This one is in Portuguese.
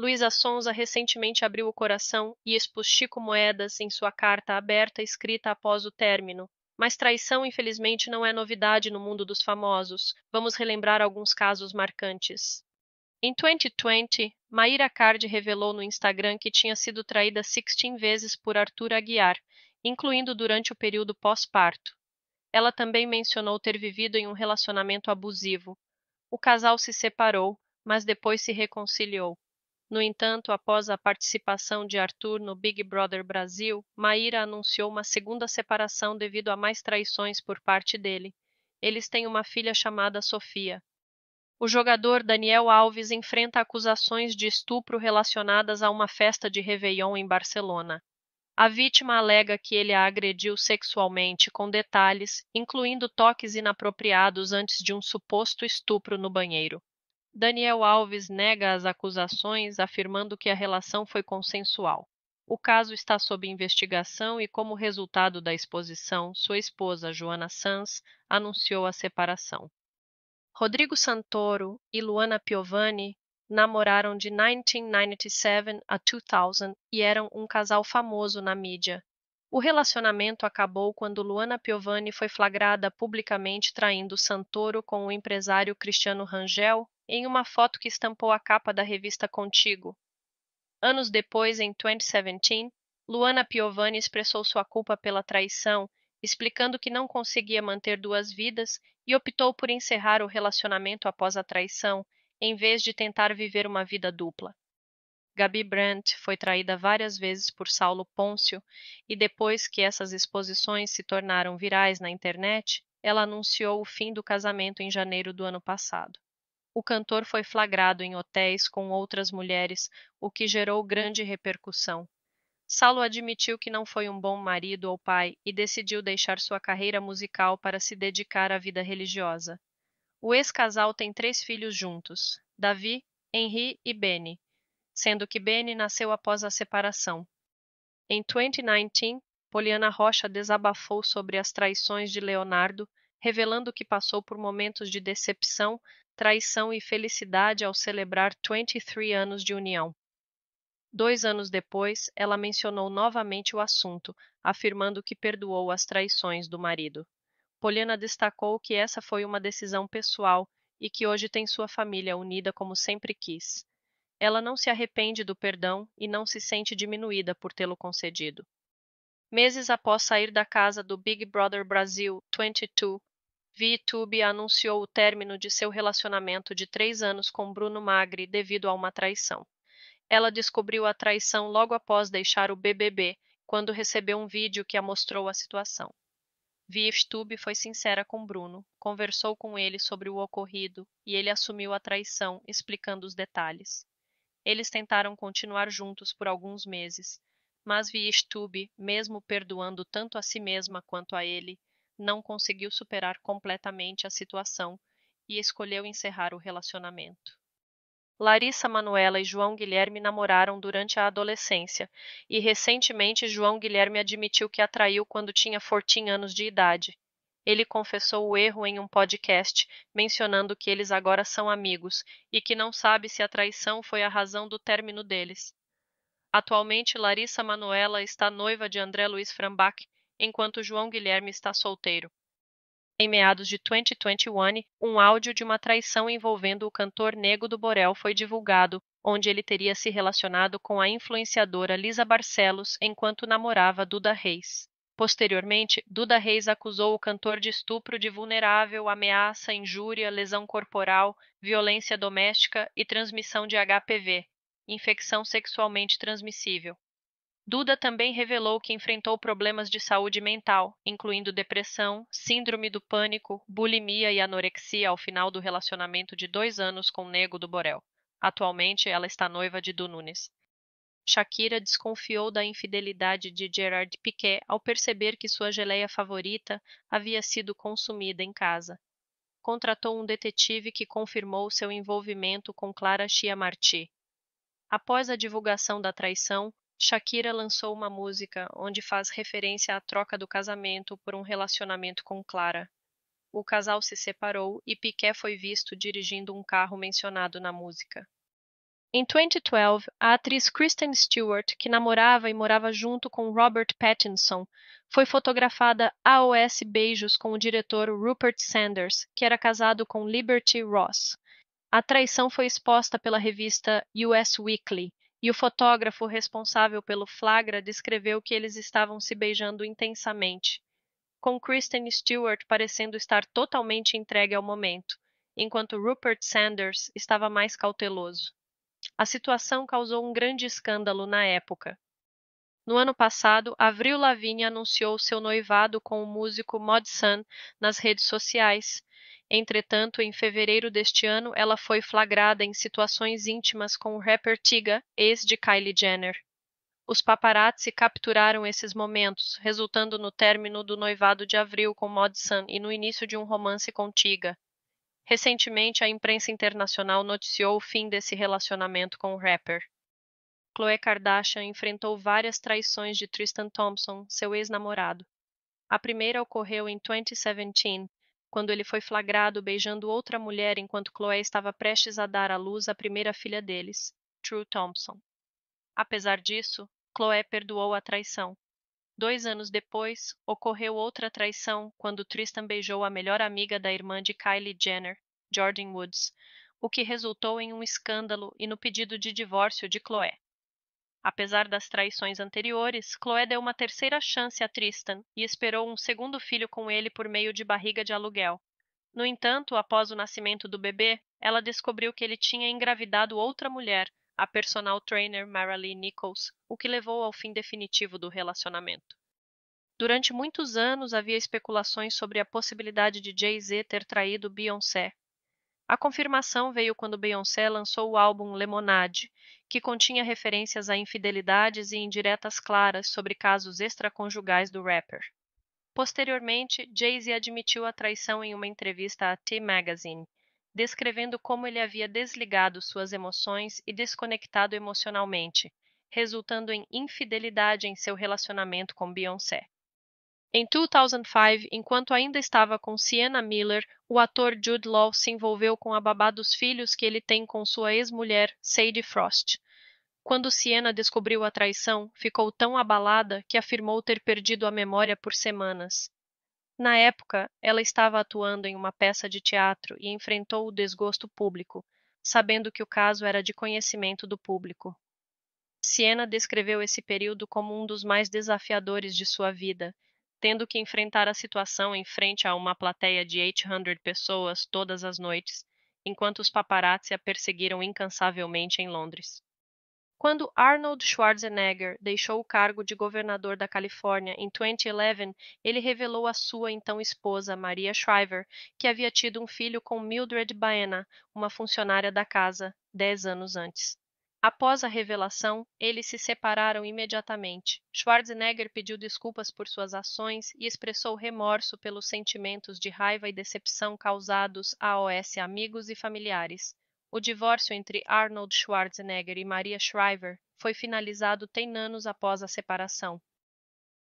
Luísa Sonza recentemente abriu o coração e expôs Chico Moedas em sua carta aberta escrita após o término. Mas traição, infelizmente, não é novidade no mundo dos famosos. Vamos relembrar alguns casos marcantes. Em 2020, Maíra Card revelou no Instagram que tinha sido traída 16 vezes por Arthur Aguiar, incluindo durante o período pós-parto. Ela também mencionou ter vivido em um relacionamento abusivo. O casal se separou, mas depois se reconciliou. No entanto, após a participação de Arthur no Big Brother Brasil, Maíra anunciou uma segunda separação devido a mais traições por parte dele. Eles têm uma filha chamada Sofia. O jogador Daniel Alves enfrenta acusações de estupro relacionadas a uma festa de Réveillon em Barcelona. A vítima alega que ele a agrediu sexualmente com detalhes, incluindo toques inapropriados antes de um suposto estupro no banheiro. Daniel Alves nega as acusações, afirmando que a relação foi consensual. O caso está sob investigação e, como resultado da exposição, sua esposa, Joana Sanz, anunciou a separação. Rodrigo Santoro e Luana Piovani namoraram de 1997 a 2000 e eram um casal famoso na mídia. O relacionamento acabou quando Luana Piovani foi flagrada publicamente traindo Santoro com o empresário Cristiano Rangel em uma foto que estampou a capa da revista Contigo. Anos depois, em 2017, Luana Piovani expressou sua culpa pela traição, explicando que não conseguia manter duas vidas e optou por encerrar o relacionamento após a traição, em vez de tentar viver uma vida dupla. Gabi Brandt foi traída várias vezes por Saulo Pôncio e depois que essas exposições se tornaram virais na internet, ela anunciou o fim do casamento em janeiro do ano passado o cantor foi flagrado em hotéis com outras mulheres, o que gerou grande repercussão. Saulo admitiu que não foi um bom marido ou pai e decidiu deixar sua carreira musical para se dedicar à vida religiosa. O ex-casal tem três filhos juntos: Davi, Henri e Benny, sendo que Benny nasceu após a separação. Em 2019, Poliana Rocha desabafou sobre as traições de Leonardo revelando que passou por momentos de decepção, traição e felicidade ao celebrar 23 anos de união. Dois anos depois, ela mencionou novamente o assunto, afirmando que perdoou as traições do marido. Poliana destacou que essa foi uma decisão pessoal e que hoje tem sua família unida como sempre quis. Ela não se arrepende do perdão e não se sente diminuída por tê-lo concedido. Meses após sair da casa do Big Brother Brasil 22, VTube anunciou o término de seu relacionamento de três anos com Bruno Magri devido a uma traição. Ela descobriu a traição logo após deixar o BBB, quando recebeu um vídeo que a mostrou a situação. VTube foi sincera com Bruno, conversou com ele sobre o ocorrido e ele assumiu a traição, explicando os detalhes. Eles tentaram continuar juntos por alguns meses, mas VTube, mesmo perdoando tanto a si mesma quanto a ele, não conseguiu superar completamente a situação e escolheu encerrar o relacionamento. Larissa Manuela e João Guilherme namoraram durante a adolescência e recentemente João Guilherme admitiu que atraiu quando tinha 14 anos de idade. Ele confessou o erro em um podcast, mencionando que eles agora são amigos e que não sabe se a traição foi a razão do término deles. Atualmente, Larissa Manuela está noiva de André Luiz Frambach enquanto João Guilherme está solteiro. Em meados de 2021, um áudio de uma traição envolvendo o cantor Nego do Borel foi divulgado, onde ele teria se relacionado com a influenciadora Lisa Barcelos enquanto namorava Duda Reis. Posteriormente, Duda Reis acusou o cantor de estupro de vulnerável, ameaça, injúria, lesão corporal, violência doméstica e transmissão de HPV, infecção sexualmente transmissível. Duda também revelou que enfrentou problemas de saúde mental, incluindo depressão, síndrome do pânico, bulimia e anorexia ao final do relacionamento de dois anos com Nego do Borel. Atualmente, ela está noiva de Du Nunes. Shakira desconfiou da infidelidade de Gerard Piquet ao perceber que sua geleia favorita havia sido consumida em casa. Contratou um detetive que confirmou seu envolvimento com Clara Chiamarti. Após a divulgação da traição, Shakira lançou uma música onde faz referência à troca do casamento por um relacionamento com Clara. O casal se separou e Piquet foi visto dirigindo um carro mencionado na música. Em 2012, a atriz Kristen Stewart, que namorava e morava junto com Robert Pattinson, foi fotografada aos beijos com o diretor Rupert Sanders, que era casado com Liberty Ross. A traição foi exposta pela revista US Weekly, e o fotógrafo responsável pelo flagra descreveu que eles estavam se beijando intensamente, com Kristen Stewart parecendo estar totalmente entregue ao momento, enquanto Rupert Sanders estava mais cauteloso. A situação causou um grande escândalo na época, no ano passado, Avril Lavigne anunciou seu noivado com o músico Mod Sun nas redes sociais. Entretanto, em fevereiro deste ano, ela foi flagrada em situações íntimas com o rapper Tiga, ex de Kylie Jenner. Os paparazzi capturaram esses momentos, resultando no término do noivado de Avril com Mod Sun e no início de um romance com Tiga. Recentemente, a imprensa internacional noticiou o fim desse relacionamento com o rapper. Chloe Kardashian enfrentou várias traições de Tristan Thompson, seu ex-namorado. A primeira ocorreu em 2017, quando ele foi flagrado beijando outra mulher enquanto Chloe estava prestes a dar à luz a primeira filha deles, True Thompson. Apesar disso, Chloe perdoou a traição. Dois anos depois, ocorreu outra traição quando Tristan beijou a melhor amiga da irmã de Kylie Jenner, Jordan Woods, o que resultou em um escândalo e no pedido de divórcio de Chloe. Apesar das traições anteriores, Chloé deu uma terceira chance a Tristan e esperou um segundo filho com ele por meio de barriga de aluguel. No entanto, após o nascimento do bebê, ela descobriu que ele tinha engravidado outra mulher, a personal trainer Marilyn Nichols, o que levou ao fim definitivo do relacionamento. Durante muitos anos havia especulações sobre a possibilidade de Jay-Z ter traído Beyoncé, a confirmação veio quando Beyoncé lançou o álbum Lemonade, que continha referências a infidelidades e indiretas claras sobre casos extraconjugais do rapper. Posteriormente, Jay-Z admitiu a traição em uma entrevista à T Magazine, descrevendo como ele havia desligado suas emoções e desconectado emocionalmente, resultando em infidelidade em seu relacionamento com Beyoncé. Em 2005, enquanto ainda estava com Sienna Miller, o ator Jude Law se envolveu com a babá dos filhos que ele tem com sua ex-mulher, Sadie Frost. Quando Sienna descobriu a traição, ficou tão abalada que afirmou ter perdido a memória por semanas. Na época, ela estava atuando em uma peça de teatro e enfrentou o desgosto público, sabendo que o caso era de conhecimento do público. Sienna descreveu esse período como um dos mais desafiadores de sua vida tendo que enfrentar a situação em frente a uma plateia de 800 pessoas todas as noites, enquanto os paparazzi a perseguiram incansavelmente em Londres. Quando Arnold Schwarzenegger deixou o cargo de governador da Califórnia em 2011, ele revelou à sua então esposa, Maria Shriver, que havia tido um filho com Mildred Baena, uma funcionária da casa, dez anos antes. Após a revelação, eles se separaram imediatamente. Schwarzenegger pediu desculpas por suas ações e expressou remorso pelos sentimentos de raiva e decepção causados a OS amigos e familiares. O divórcio entre Arnold Schwarzenegger e Maria Shriver foi finalizado tem anos após a separação.